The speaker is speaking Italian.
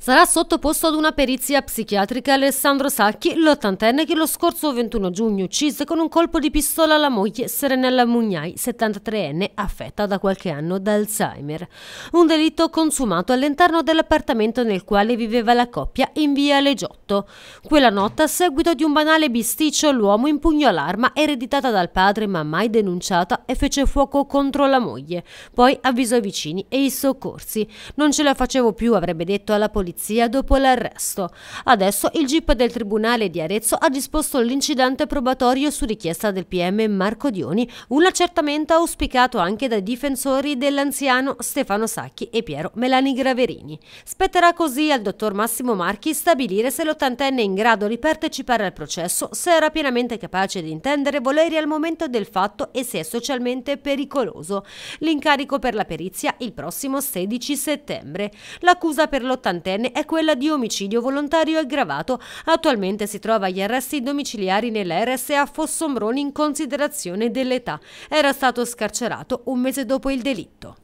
Sarà sottoposto ad una perizia psichiatrica Alessandro Sacchi, l'ottantenne che lo scorso 21 giugno uccise con un colpo di pistola la moglie Serenella Mugnai, 73enne, affetta da qualche anno da Alzheimer. Un delitto consumato all'interno dell'appartamento nel quale viveva la coppia in via Legiotto. Quella notte, a seguito di un banale bisticcio, l'uomo impugnò l'arma ereditata dal padre ma mai denunciata e fece fuoco contro la moglie. Poi avvisò i vicini e i soccorsi. Non ce la facevo più, avrebbe detto alla polizia polizia dopo l'arresto. Adesso il GIP del Tribunale di Arezzo ha disposto l'incidente probatorio su richiesta del PM Marco Dioni, un accertamento auspicato anche dai difensori dell'anziano Stefano Sacchi e Piero Melani Graverini. Spetterà così al dottor Massimo Marchi stabilire se l'ottantenne è in grado di partecipare al processo, se era pienamente capace di intendere voleri al momento del fatto e se è socialmente pericoloso. L'incarico per la perizia il prossimo 16 settembre. L'accusa per l'ottantenne ventenne è quella di omicidio volontario aggravato. Attualmente si trova agli arresti domiciliari nell'RSA Fossombroni in considerazione dell'età. Era stato scarcerato un mese dopo il delitto.